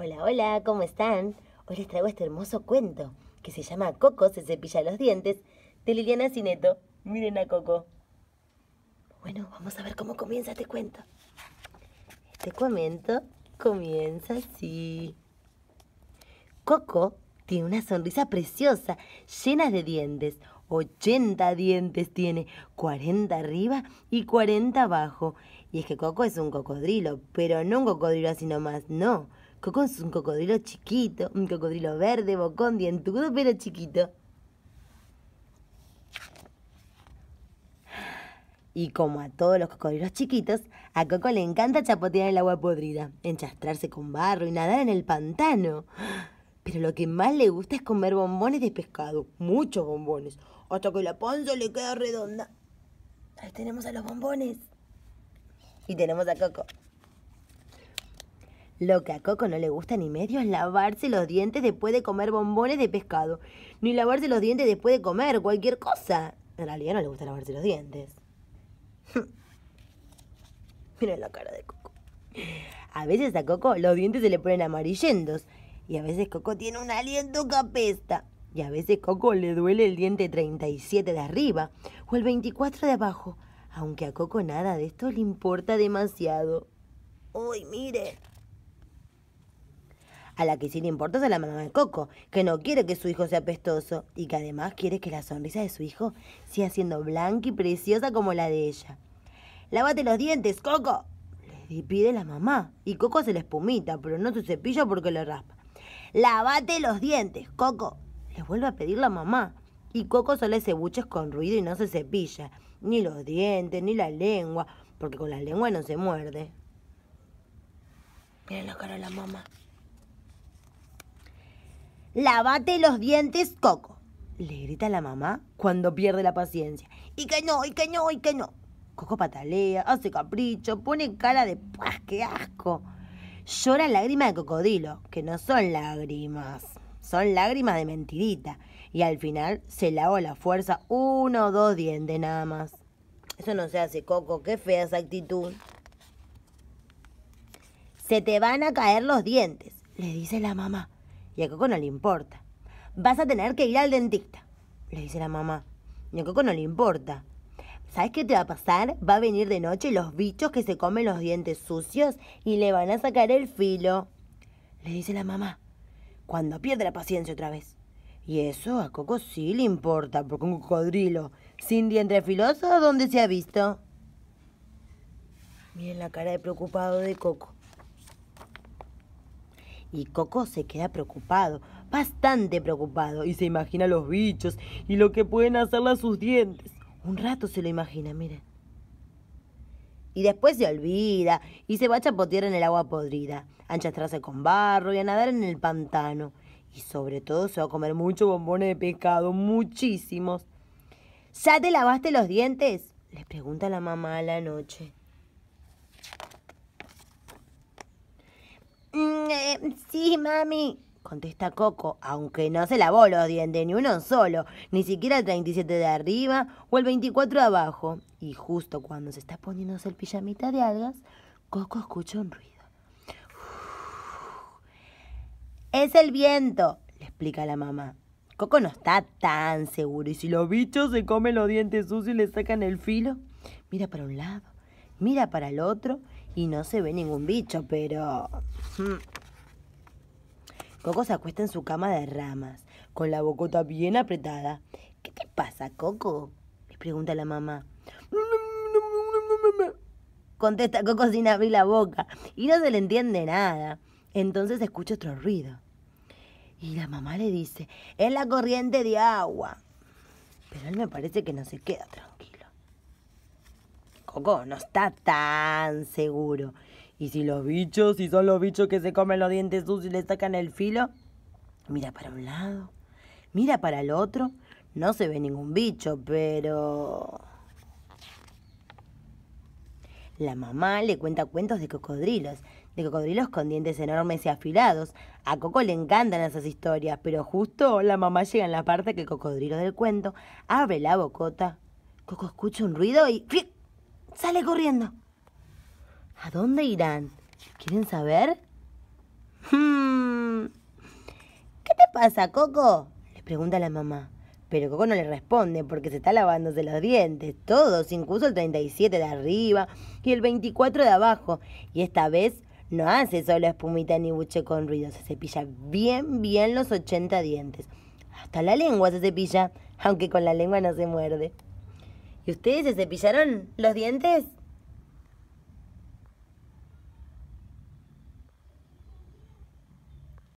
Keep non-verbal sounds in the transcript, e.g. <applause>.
Hola, hola, ¿cómo están? Hoy les traigo este hermoso cuento que se llama Coco se cepilla los dientes de Liliana Cineto. Miren a Coco. Bueno, vamos a ver cómo comienza este cuento. Este cuento comienza así. Coco tiene una sonrisa preciosa, llena de dientes. 80 dientes tiene, 40 arriba y 40 abajo. Y es que Coco es un cocodrilo, pero no un cocodrilo así nomás, no Coco es un cocodrilo chiquito, un cocodrilo verde, bocón, dientudo, pero chiquito. Y como a todos los cocodrilos chiquitos, a Coco le encanta chapotear el agua podrida, enchastrarse con barro y nadar en el pantano. Pero lo que más le gusta es comer bombones de pescado, muchos bombones, hasta que la panza le queda redonda. Ahí tenemos a los bombones. Y tenemos a Coco. Lo que a Coco no le gusta ni medio es lavarse los dientes después de comer bombones de pescado, ni lavarse los dientes después de comer cualquier cosa. En realidad no le gusta lavarse los dientes. <laughs> Miren la cara de Coco. A veces a Coco los dientes se le ponen amarillentos. Y a veces Coco tiene un aliento capesta. Y a veces Coco le duele el diente 37 de arriba o el 24 de abajo. Aunque a Coco nada de esto le importa demasiado. ¡Uy, mire! a la que sí le importa es a la mamá de Coco, que no quiere que su hijo sea pestoso y que además quiere que la sonrisa de su hijo siga siendo blanca y preciosa como la de ella. ¡Lávate los dientes, Coco! Le pide la mamá y Coco se le espumita, pero no se cepilla porque lo raspa. ¡Lávate los dientes, Coco! Le vuelve a pedir la mamá y Coco solo se buches con ruido y no se cepilla, ni los dientes, ni la lengua, porque con la lengua no se muerde. Miren la cara de la mamá. ¡Lávate los dientes, Coco. Le grita la mamá cuando pierde la paciencia. Y que no, y que no, y que no. Coco patalea, hace capricho, pone cara de ¡Pues qué asco! Llora lágrimas de cocodrilo, que no son lágrimas, son lágrimas de mentirita. Y al final se lava la fuerza uno o dos dientes nada más. Eso no se hace, Coco, qué fea esa actitud. Se te van a caer los dientes, le dice la mamá. Y a Coco no le importa. Vas a tener que ir al dentista, le dice la mamá. Y a Coco no le importa. ¿Sabes qué te va a pasar? Va a venir de noche los bichos que se comen los dientes sucios y le van a sacar el filo. Le dice la mamá. Cuando pierde la paciencia otra vez. Y eso a Coco sí le importa, porque un cocodrilo sin dientes filosos, ¿dónde se ha visto? Miren la cara de preocupado de Coco. Y Coco se queda preocupado, bastante preocupado, y se imagina los bichos y lo que pueden hacerle a sus dientes. Un rato se lo imagina, miren. Y después se olvida y se va a chapotear en el agua podrida, a enchastrarse con barro y a nadar en el pantano. Y sobre todo se va a comer muchos bombones de pescado, muchísimos. ¿Ya te lavaste los dientes? Le pregunta la mamá a la noche. Eh, sí, mami, contesta Coco, aunque no se lavó los dientes ni uno solo, ni siquiera el 37 de arriba o el 24 de abajo. Y justo cuando se está poniéndose el pijamita de algas, Coco escucha un ruido. Es el viento, le explica la mamá. Coco no está tan seguro. ¿Y si los bichos se comen los dientes sucios y le sacan el filo? Mira para un lado, mira para el otro y no se ve ningún bicho, pero... Hmm, Coco se acuesta en su cama de ramas, con la bocota bien apretada. ¿Qué te pasa, Coco? Le pregunta la mamá. Contesta Coco sin abrir la boca y no se le entiende nada. Entonces escucha otro ruido. Y la mamá le dice, es la corriente de agua. Pero él me parece que no se queda tranquilo. Coco no está tan seguro ¿Y si los bichos, si son los bichos que se comen los dientes sucios y le sacan el filo? Mira para un lado, mira para el otro. No se ve ningún bicho, pero... La mamá le cuenta cuentos de cocodrilos, de cocodrilos con dientes enormes y afilados. A Coco le encantan esas historias, pero justo la mamá llega en la parte que el cocodrilo del cuento abre la bocota. Coco escucha un ruido y sale corriendo. ¿A dónde irán? ¿Quieren saber? Hmm. ¿Qué te pasa, Coco? Le pregunta la mamá. Pero Coco no le responde porque se está lavándose los dientes, todos, incluso el 37 de arriba y el 24 de abajo. Y esta vez no hace solo espumita ni buche con ruido, se cepilla bien, bien los 80 dientes. Hasta la lengua se cepilla, aunque con la lengua no se muerde. ¿Y ustedes se cepillaron los dientes?